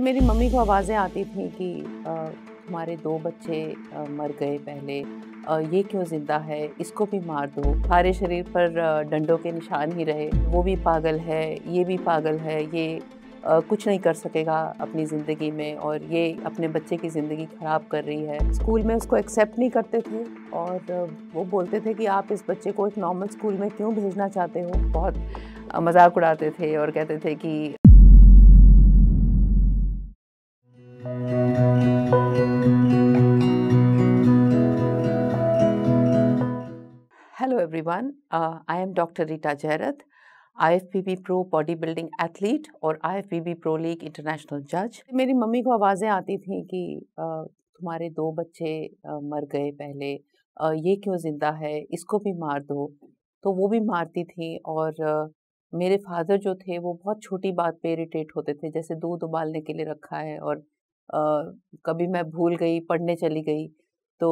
मेरी मम्मी को आवाज़ें आती थी कि हमारे दो बच्चे आ, मर गए पहले आ, ये क्यों ज़िंदा है इसको भी मार दो हारे शरीर पर डंडों के निशान ही रहे वो भी पागल है ये भी पागल है ये आ, कुछ नहीं कर सकेगा अपनी ज़िंदगी में और ये अपने बच्चे की ज़िंदगी ख़राब कर रही है स्कूल में उसको एक्सेप्ट नहीं करते थे और वो बोलते थे कि आप इस बच्चे को एक नॉर्मल स्कूल में क्यों भेजना चाहते हो बहुत मजाक उड़ाते थे और कहते थे कि everyone. Uh, I am Dr. Rita Jairath, IFBB Pro Bodybuilding Athlete और IFBB Pro League International Judge. मेरी मम्मी को आवाज़ें आती थी कि तुम्हारे दो बच्चे मर गए पहले ये क्यों ज़िंदा है इसको भी मार दो तो वो भी मारती थी और मेरे फादर जो थे वो बहुत छोटी बात पे इरीटेट होते थे जैसे दूध उबालने के लिए रखा है और कभी मैं भूल गई पढ़ने चली गई तो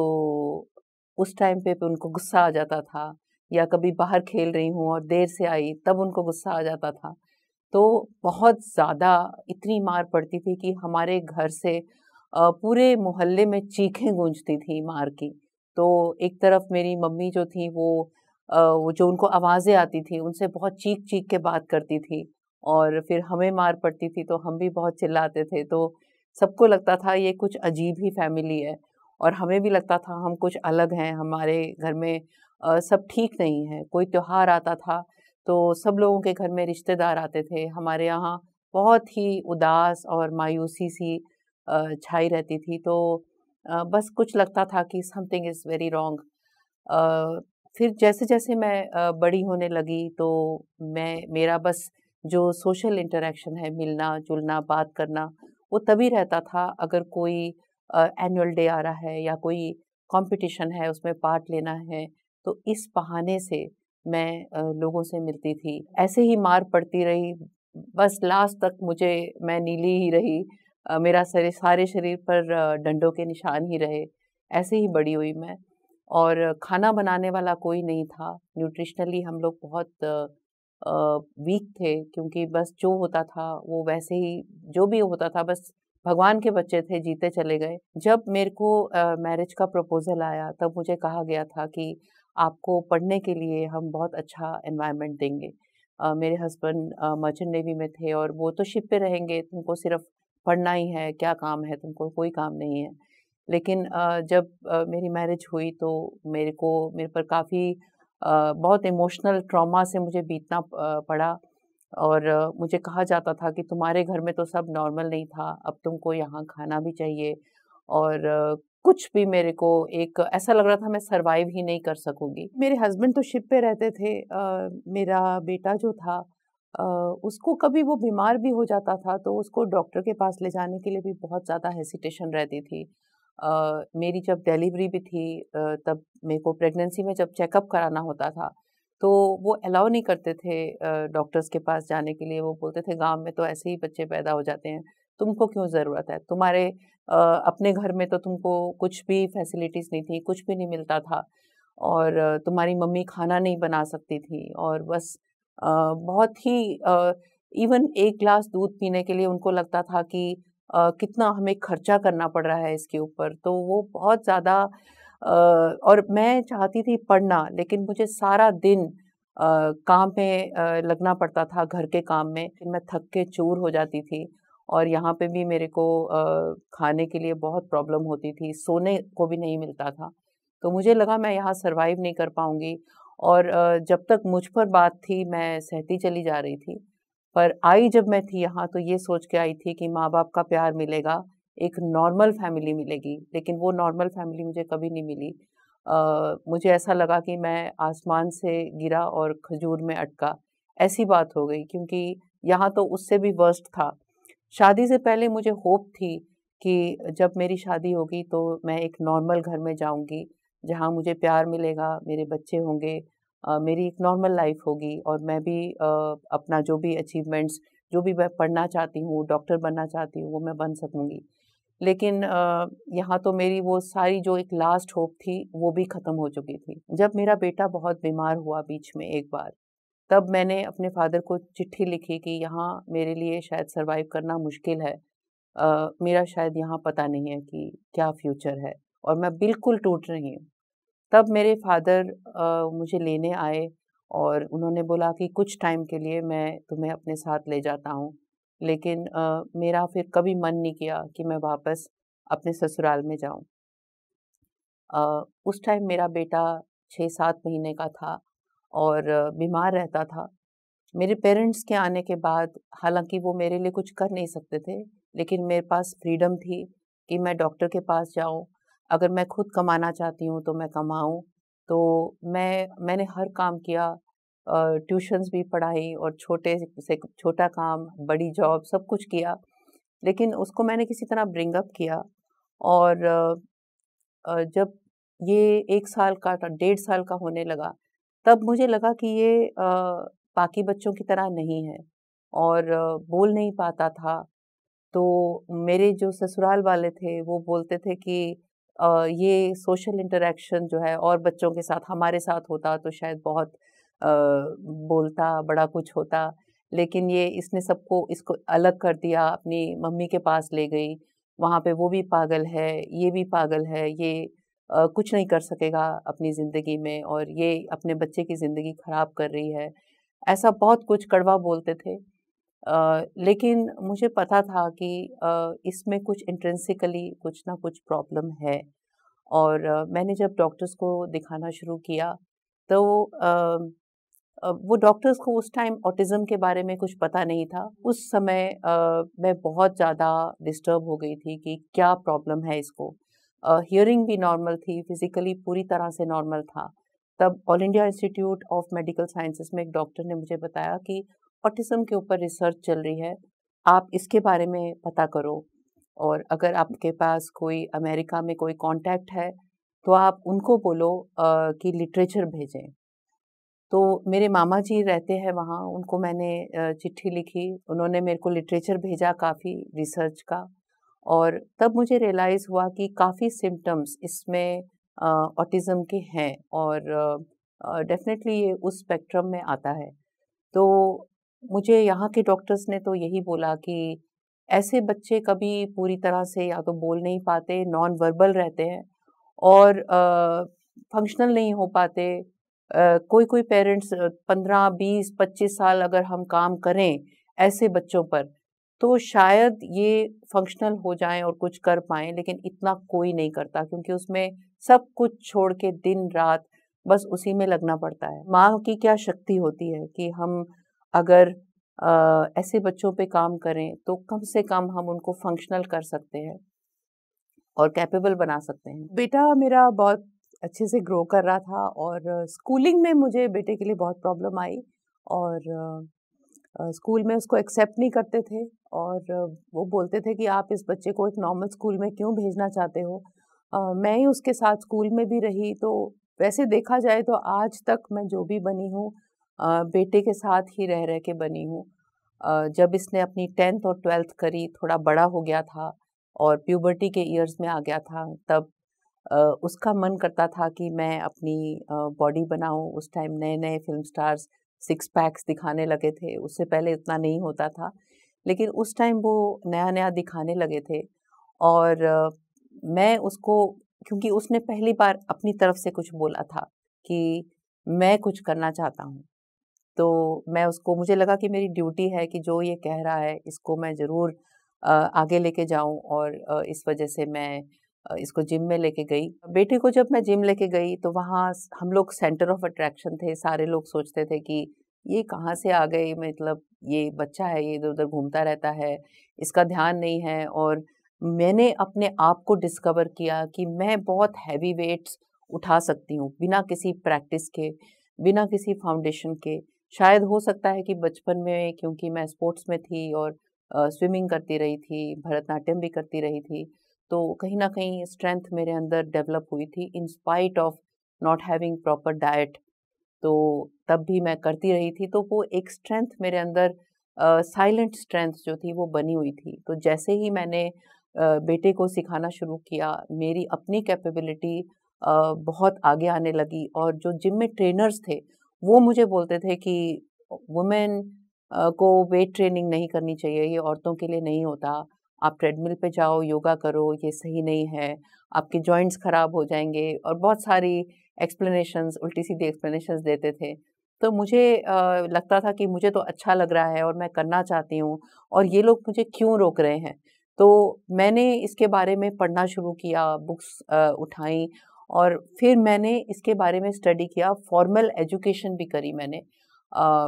उस टाइम पे उनको गुस्सा आ जाता था या कभी बाहर खेल रही हूँ और देर से आई तब उनको गुस्सा आ जाता था तो बहुत ज़्यादा इतनी मार पड़ती थी कि हमारे घर से पूरे मोहल्ले में चीखें गूंजती थी मार की तो एक तरफ मेरी मम्मी जो थी वो वो जो उनको आवाज़ें आती थी उनसे बहुत चीख चीख के बात करती थी और फिर हमें मार पड़ती थी तो हम भी बहुत चिल्लाते थे तो सबको लगता था ये कुछ अजीब ही फैमिली है और हमें भी लगता था हम कुछ अलग हैं हमारे घर में सब ठीक नहीं है कोई त्यौहार आता था तो सब लोगों के घर में रिश्तेदार आते थे हमारे यहाँ बहुत ही उदास और मायूसी सी छाई रहती थी तो बस कुछ लगता था कि समथिंग इज़ वेरी रॉन्ग फिर जैसे जैसे मैं बड़ी होने लगी तो मैं मेरा बस जो सोशल इंटरेक्शन है मिलना जुलना बात करना वो तभी रहता था अगर कोई एनुअल डे आ रहा है या कोई कंपटीशन है उसमें पार्ट लेना है तो इस बहाने से मैं लोगों से मिलती थी ऐसे ही मार पड़ती रही बस लास्ट तक मुझे मैं नीली ही रही मेरा सारे सारे शरीर पर डंडों के निशान ही रहे ऐसे ही बड़ी हुई मैं और खाना बनाने वाला कोई नहीं था न्यूट्रिशनली हम लोग बहुत वीक थे क्योंकि बस जो होता था वो वैसे ही जो भी होता था बस भगवान के बच्चे थे जीते चले गए जब मेरे को मैरिज का प्रपोज़ल आया तब मुझे कहा गया था कि आपको पढ़ने के लिए हम बहुत अच्छा इन्वायरमेंट देंगे आ, मेरे हस्बैंड मर्चेंट नेवी में थे और वो तो शिप पे रहेंगे तुमको सिर्फ पढ़ना ही है क्या काम है तुमको कोई काम नहीं है लेकिन आ, जब आ, मेरी मैरिज हुई तो मेरे को मेरे पर काफ़ी बहुत इमोशनल ट्रॉमा से मुझे बीतना पड़ा और मुझे कहा जाता था कि तुम्हारे घर में तो सब नॉर्मल नहीं था अब तुमको यहाँ खाना भी चाहिए और कुछ भी मेरे को एक ऐसा लग रहा था मैं सरवाइव ही नहीं कर सकूंगी मेरे हस्बैंड तो शिप पे रहते थे आ, मेरा बेटा जो था आ, उसको कभी वो बीमार भी हो जाता था तो उसको डॉक्टर के पास ले जाने के लिए भी बहुत ज़्यादा हेसिटेशन रहती थी आ, मेरी जब डिलीवरी भी थी आ, तब मेरे को प्रेगनेंसी में जब चेकअप कराना होता था तो वो अलाउ नहीं करते थे डॉक्टर्स के पास जाने के लिए वो बोलते थे गांव में तो ऐसे ही बच्चे पैदा हो जाते हैं तुमको क्यों ज़रूरत है तुम्हारे अपने घर में तो तुमको कुछ भी फैसिलिटीज़ नहीं थी कुछ भी नहीं मिलता था और तुम्हारी मम्मी खाना नहीं बना सकती थी और बस बहुत ही इवन एक ग्लास दूध पीने के लिए उनको लगता था कि कितना हमें खर्चा करना पड़ रहा है इसके ऊपर तो वो बहुत ज़्यादा और मैं चाहती थी पढ़ना लेकिन मुझे सारा दिन काम में लगना पड़ता था घर के काम में मैं थक के चूर हो जाती थी और यहाँ पे भी मेरे को खाने के लिए बहुत प्रॉब्लम होती थी सोने को भी नहीं मिलता था तो मुझे लगा मैं यहाँ सरवाइव नहीं कर पाऊँगी और जब तक मुझ पर बात थी मैं सहती चली जा रही थी पर आई जब मैं थी यहाँ तो ये सोच के आई थी कि माँ बाप का प्यार मिलेगा एक नॉर्मल फैमिली मिलेगी लेकिन वो नॉर्मल फैमिली मुझे कभी नहीं मिली आ, मुझे ऐसा लगा कि मैं आसमान से गिरा और खजूर में अटका ऐसी बात हो गई क्योंकि यहाँ तो उससे भी वर्स्ट था शादी से पहले मुझे होप थी कि जब मेरी शादी होगी तो मैं एक नॉर्मल घर में जाऊंगी जहाँ मुझे प्यार मिलेगा मेरे बच्चे होंगे आ, मेरी एक नॉर्मल लाइफ होगी और मैं भी आ, अपना जो भी अचीवमेंट्स जो भी मैं पढ़ना चाहती हूँ डॉक्टर बनना चाहती हूँ वो मैं बन सकूँगी लेकिन यहाँ तो मेरी वो सारी जो एक लास्ट होप थी वो भी ख़त्म हो चुकी थी जब मेरा बेटा बहुत बीमार हुआ बीच में एक बार तब मैंने अपने फादर को चिट्ठी लिखी कि यहाँ मेरे लिए शायद सरवाइव करना मुश्किल है आ, मेरा शायद यहाँ पता नहीं है कि क्या फ्यूचर है और मैं बिल्कुल टूट रही हूँ तब मेरे फादर आ, मुझे लेने आए और उन्होंने बोला कि कुछ टाइम के लिए मैं तुम्हें अपने साथ ले जाता हूँ लेकिन आ, मेरा फिर कभी मन नहीं किया कि मैं वापस अपने ससुराल में जाऊँ उस टाइम मेरा बेटा छः सात महीने का था और बीमार रहता था मेरे पेरेंट्स के आने के बाद हालांकि वो मेरे लिए कुछ कर नहीं सकते थे लेकिन मेरे पास फ्रीडम थी कि मैं डॉक्टर के पास जाऊं अगर मैं खुद कमाना चाहती हूं तो मैं कमाऊं तो मैं मैंने हर काम किया ट्यूशन्स भी पढ़ाई और छोटे से छोटा काम बड़ी जॉब सब कुछ किया लेकिन उसको मैंने किसी तरह ब्रिंगअप किया और जब ये एक साल का डेढ़ साल का होने लगा तब मुझे लगा कि ये बाकी बच्चों की तरह नहीं है और बोल नहीं पाता था तो मेरे जो ससुराल वाले थे वो बोलते थे कि ये सोशल इंटरेक्शन जो है और बच्चों के साथ हमारे साथ होता तो शायद बहुत बोलता बड़ा कुछ होता लेकिन ये इसने सबको इसको अलग कर दिया अपनी मम्मी के पास ले गई वहाँ पे वो भी पागल है ये भी पागल है ये कुछ नहीं कर सकेगा अपनी ज़िंदगी में और ये अपने बच्चे की ज़िंदगी ख़राब कर रही है ऐसा बहुत कुछ कड़वा बोलते थे आ, लेकिन मुझे पता था कि इसमें कुछ इंट्रेंसिकली कुछ ना कुछ प्रॉब्लम है और आ, मैंने जब डॉक्टर्स को दिखाना शुरू किया तो आ, वो डॉक्टर्स को उस टाइम ऑटिज़म के बारे में कुछ पता नहीं था उस समय मैं बहुत ज़्यादा डिस्टर्ब हो गई थी कि क्या प्रॉब्लम है इसको हियरिंग भी नॉर्मल थी फिजिकली पूरी तरह से नॉर्मल था तब All India Institute of Medical Sciences में एक डॉक्टर ने मुझे बताया कि ऑटिज़म के ऊपर रिसर्च चल रही है आप इसके बारे में पता करो और अगर आपके पास कोई अमेरिका में कोई कांटेक्ट है तो आप उनको बोलो आ, कि लिटरेचर भेजें तो मेरे मामा जी रहते हैं वहाँ उनको मैंने चिट्ठी लिखी उन्होंने मेरे को लिटरेचर भेजा काफ़ी रिसर्च का और तब मुझे रियलाइज़ हुआ कि काफ़ी सिम्टम्स इसमें ऑटिज़म के हैं और डेफिनेटली ये उस स्पेक्ट्रम में आता है तो मुझे यहाँ के डॉक्टर्स ने तो यही बोला कि ऐसे बच्चे कभी पूरी तरह से या तो बोल नहीं पाते नॉन वर्बल रहते हैं और फंक्शनल नहीं हो पाते आ, कोई कोई पेरेंट्स पंद्रह बीस पच्चीस साल अगर हम काम करें ऐसे बच्चों पर तो शायद ये फंक्शनल हो जाए और कुछ कर पाए लेकिन इतना कोई नहीं करता क्योंकि उसमें सब कुछ छोड़ के दिन रात बस उसी में लगना पड़ता है माँ की क्या शक्ति होती है कि हम अगर आ, ऐसे बच्चों पे काम करें तो कम से कम हम उनको फंक्शनल कर सकते हैं और कैपेबल बना सकते हैं बेटा मेरा बहुत अच्छे से ग्रो कर रहा था और स्कूलिंग में मुझे बेटे के लिए बहुत प्रॉब्लम आई और स्कूल में उसको एक्सेप्ट नहीं करते थे और वो बोलते थे कि आप इस बच्चे को एक नॉर्मल स्कूल में क्यों भेजना चाहते हो मैं ही उसके साथ स्कूल में भी रही तो वैसे देखा जाए तो आज तक मैं जो भी बनी हूँ बेटे के साथ ही रह रह के बनी हूँ जब इसने अपनी टेंथ और ट्वेल्थ करी थोड़ा बड़ा हो गया था और प्यूबर्टी के ईयर्स में आ गया था तब उसका मन करता था कि मैं अपनी बॉडी बनाऊँ उस टाइम नए नए फिल्म स्टार्स सिक्स पैक्स दिखाने लगे थे उससे पहले इतना नहीं होता था लेकिन उस टाइम वो नया नया दिखाने लगे थे और मैं उसको क्योंकि उसने पहली बार अपनी तरफ से कुछ बोला था कि मैं कुछ करना चाहता हूँ तो मैं उसको मुझे लगा कि मेरी ड्यूटी है कि जो ये कह रहा है इसको मैं ज़रूर आगे लेके जाऊं और इस वजह से मैं इसको जिम में लेके गई बेटे को जब मैं जिम लेके गई तो वहाँ हम लोग सेंटर ऑफ अट्रैक्शन थे सारे लोग सोचते थे कि ये कहाँ से आ गए मतलब ये बच्चा है ये इधर उधर घूमता रहता है इसका ध्यान नहीं है और मैंने अपने आप को डिस्कवर किया कि मैं बहुत हैवी वेट्स उठा सकती हूँ बिना किसी प्रैक्टिस के बिना किसी फाउंडेशन के शायद हो सकता है कि बचपन में क्योंकि मैं स्पोर्ट्स में थी और स्विमिंग करती रही थी भरतनाट्यम भी करती रही थी तो कहीं ना कहीं स्ट्रेंथ मेरे अंदर डेवलप हुई थी in spite of not having proper diet तो तब भी मैं करती रही थी तो वो एक स्ट्रेंथ मेरे अंदर साइलेंट uh, स्ट्रेंथ जो थी वो बनी हुई थी तो जैसे ही मैंने uh, बेटे को सिखाना शुरू किया मेरी अपनी कैपेबिलिटी uh, बहुत आगे आने लगी और जो जिम में ट्रेनर्स थे वो मुझे बोलते थे कि वुमेन को वेट ट्रेनिंग नहीं करनी चाहिए ये औरतों के लिए नहीं होता आप ट्रेडमिल पे जाओ योगा करो ये सही नहीं है आपके जॉइंट्स ख़राब हो जाएंगे और बहुत सारी एक्सप्लेनेशंस उल्टी सीधी एक्सप्लेनेशंस देते थे तो मुझे आ, लगता था कि मुझे तो अच्छा लग रहा है और मैं करना चाहती हूँ और ये लोग मुझे क्यों रोक रहे हैं तो मैंने इसके बारे में पढ़ना शुरू किया बुक्स उठाई और फिर मैंने इसके बारे में स्टडी किया फॉर्मल एजुकेशन भी करी मैंने आ,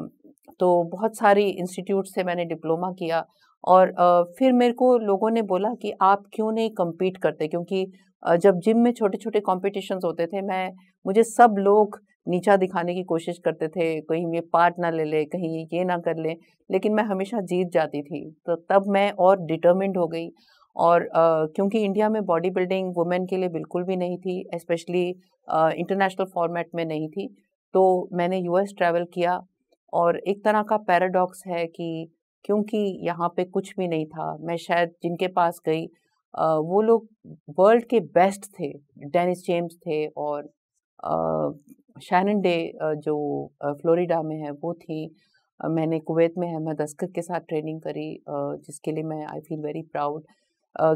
तो बहुत सारी इंस्टीट्यूट से मैंने डिप्लोमा किया और फिर मेरे को लोगों ने बोला कि आप क्यों नहीं कम्पीट करते क्योंकि जब जिम में छोटे छोटे कॉम्पिटिशन्स होते थे मैं मुझे सब लोग नीचा दिखाने की कोशिश करते थे कहीं ये पार्ट ना ले ले कहीं ये ना कर ले लेकिन मैं हमेशा जीत जाती थी तो तब मैं और डिटर्मिंड हो गई और क्योंकि इंडिया में बॉडी बिल्डिंग वुमेन के लिए बिल्कुल भी नहीं थी स्पेशली इंटरनेशनल फॉर्मेट में नहीं थी तो मैंने यूएस ट्रैवल किया और एक तरह का पैराडॉक्स है कि क्योंकि यहाँ पे कुछ भी नहीं था मैं शायद जिनके पास गई वो लोग वर्ल्ड के बेस्ट थे डेनिस जेम्स थे और शैनन डे जो फ्लोरिडा में है वो थी मैंने कुवैत में है मैं दस्कर के साथ ट्रेनिंग करी जिसके लिए मैं आई फील वेरी प्राउड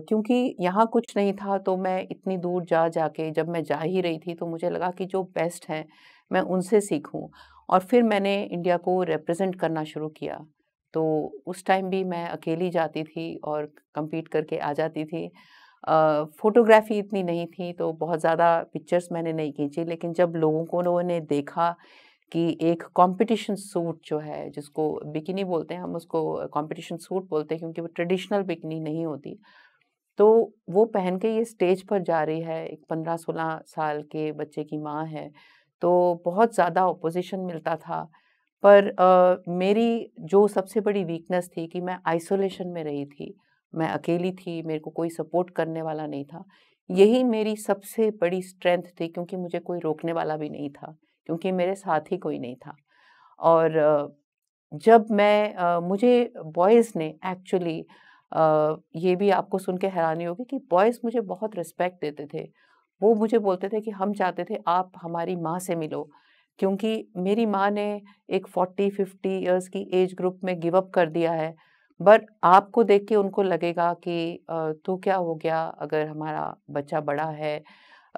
क्योंकि यहाँ कुछ नहीं था तो मैं इतनी दूर जा जाके जब मैं जा ही रही थी तो मुझे लगा कि जो बेस्ट हैं मैं उनसे सीखूं और फिर मैंने इंडिया को रिप्रेजेंट करना शुरू किया तो उस टाइम भी मैं अकेली जाती थी और कम्पीट करके आ जाती थी फ़ोटोग्राफी इतनी नहीं थी तो बहुत ज़्यादा पिक्चर्स मैंने नहीं खींची लेकिन जब लोगों को लोगों ने देखा कि एक कंपटीशन सूट जो है जिसको बिकिनी बोलते हैं हम उसको कंपटीशन सूट बोलते हैं क्योंकि वो ट्रेडिशनल बिकिनी नहीं होती तो वो पहन के ये स्टेज पर जा रही है एक पंद्रह सोलह साल के बच्चे की माँ है तो बहुत ज़्यादा अपोजिशन मिलता था पर uh, मेरी जो सबसे बड़ी वीकनेस थी कि मैं आइसोलेशन में रही थी मैं अकेली थी मेरे को कोई सपोर्ट करने वाला नहीं था यही मेरी सबसे बड़ी स्ट्रेंथ थी क्योंकि मुझे कोई रोकने वाला भी नहीं था क्योंकि मेरे साथ ही कोई नहीं था और जब मैं मुझे बॉयज़ ने एक्चुअली ये भी आपको सुन के हैरानी होगी कि बॉयज़ मुझे बहुत रिस्पेक्ट देते थे वो मुझे बोलते थे कि हम चाहते थे आप हमारी माँ से मिलो क्योंकि मेरी माँ ने एक 40 50 इयर्स की एज ग्रुप में गिव अप कर दिया है बट आपको देख के उनको लगेगा कि तो क्या हो गया अगर हमारा बच्चा बड़ा है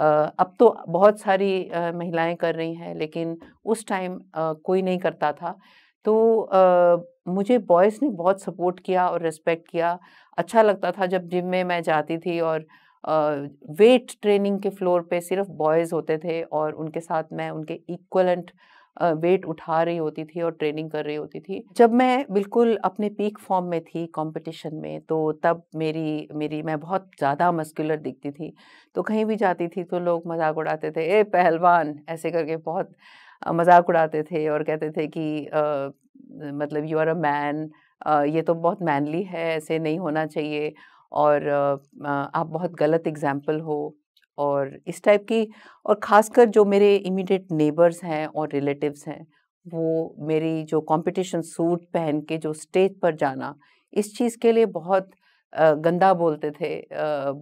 अब तो बहुत सारी महिलाएं कर रही हैं लेकिन उस टाइम कोई नहीं करता था तो मुझे बॉयज़ ने बहुत सपोर्ट किया और रिस्पेक्ट किया अच्छा लगता था जब जिम में मैं जाती थी और वेट ट्रेनिंग के फ्लोर पे सिर्फ बॉयज़ होते थे और उनके साथ मैं उनके इक्वलेंट वेट उठा रही होती थी और ट्रेनिंग कर रही होती थी जब मैं बिल्कुल अपने पीक फॉर्म में थी कंपटीशन में तो तब मेरी मेरी मैं बहुत ज़्यादा मस्कुलर दिखती थी तो कहीं भी जाती थी तो लोग मजाक उड़ाते थे ए पहलवान ऐसे करके बहुत मजाक उड़ाते थे और कहते थे कि आ, मतलब यू आर अ मैन ये तो बहुत मैनली है ऐसे नहीं होना चाहिए और आप बहुत गलत एग्जाम्पल हो और इस टाइप की और ख़ासकर जो मेरे इमीडिएट नेबर्स हैं और रिलेटिव्स हैं वो मेरी जो कंपटीशन सूट पहन के जो स्टेज पर जाना इस चीज़ के लिए बहुत गंदा बोलते थे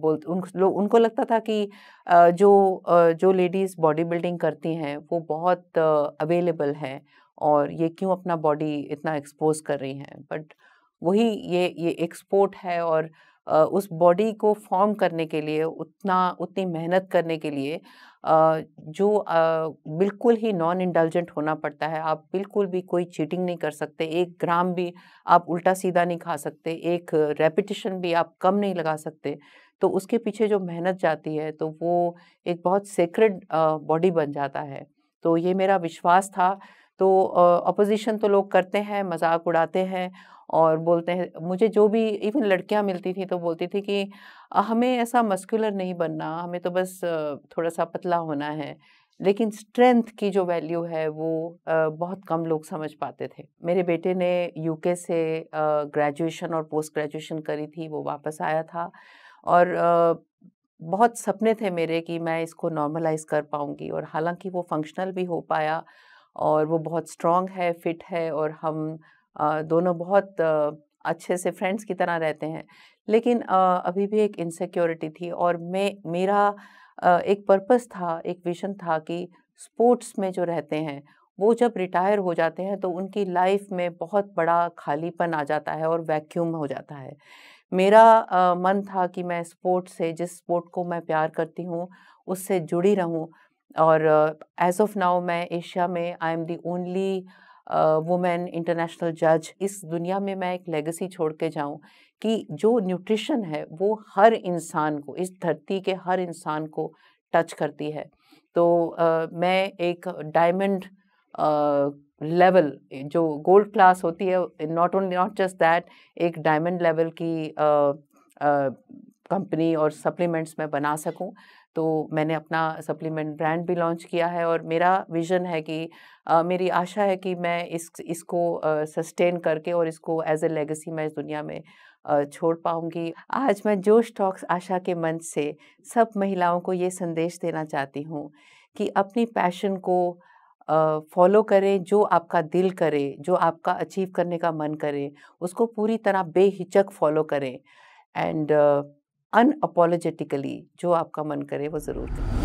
बोल उन लोग उनको लगता था कि जो जो लेडीज़ बॉडी बिल्डिंग करती हैं वो बहुत अवेलेबल हैं और ये क्यों अपना बॉडी इतना एक्सपोज कर रही हैं बट वही ये ये एक्सपोर्ट है और उस बॉडी को फॉर्म करने के लिए उतना उतनी मेहनत करने के लिए जो बिल्कुल ही नॉन इंडलजेंट होना पड़ता है आप बिल्कुल भी कोई चीटिंग नहीं कर सकते एक ग्राम भी आप उल्टा सीधा नहीं खा सकते एक रेपिटेशन भी आप कम नहीं लगा सकते तो उसके पीछे जो मेहनत जाती है तो वो एक बहुत सेक्रेड बॉडी बन जाता है तो ये मेरा विश्वास था तो अपोजिशन तो लोग करते हैं मजाक उड़ाते हैं और बोलते हैं मुझे जो भी इवन लड़कियां मिलती थी तो बोलती थी कि हमें ऐसा मस्कुलर नहीं बनना हमें तो बस थोड़ा सा पतला होना है लेकिन स्ट्रेंथ की जो वैल्यू है वो बहुत कम लोग समझ पाते थे मेरे बेटे ने यूके से ग्रेजुएशन और पोस्ट ग्रेजुएशन करी थी वो वापस आया था और बहुत सपने थे मेरे कि मैं इसको नॉर्मलाइज कर पाऊँगी और हालांकि वो फंक्शनल भी हो पाया और वो बहुत स्ट्रांग है फिट है और हम दोनों बहुत अच्छे से फ्रेंड्स की तरह रहते हैं लेकिन अभी भी एक इनसिक्योरिटी थी और मैं मेरा एक पर्पस था एक विजन था कि स्पोर्ट्स में जो रहते हैं वो जब रिटायर हो जाते हैं तो उनकी लाइफ में बहुत बड़ा खालीपन आ जाता है और वैक्यूम हो जाता है मेरा मन था कि मैं स्पोर्ट्स से जिस स्पोर्ट को मैं प्यार करती हूँ उससे जुड़ी रहूँ और एज ऑफ नाउ मैं एशिया में I am the only women international जज इस दुनिया में मैं एक लेगेसी छोड़ के जाऊँ कि जो न्यूट्रिशन है वो हर इंसान को इस धरती के हर इंसान को टच करती है तो uh, मैं एक डायमंड लेवल जो गोल्ड क्लास होती है not only not just that एक डायमंड लेवल की कंपनी uh, uh, और सप्लीमेंट्स मैं बना सकूं तो मैंने अपना सप्लीमेंट ब्रांड भी लॉन्च किया है और मेरा विज़न है कि आ, मेरी आशा है कि मैं इस इसको सस्टेन करके और इसको एज ए लेगेसी मैं इस दुनिया में आ, छोड़ पाऊंगी आज मैं जोश टॉक्स आशा के मंच से सब महिलाओं को ये संदेश देना चाहती हूँ कि अपनी पैशन को फॉलो करें जो आपका दिल करे जो आपका अचीव करने का मन करे उसको पूरी तरह बेहिचक फॉलो करें एंड अनअपोलोजेटिकली जो आपका मन करे वो ज़रूर करें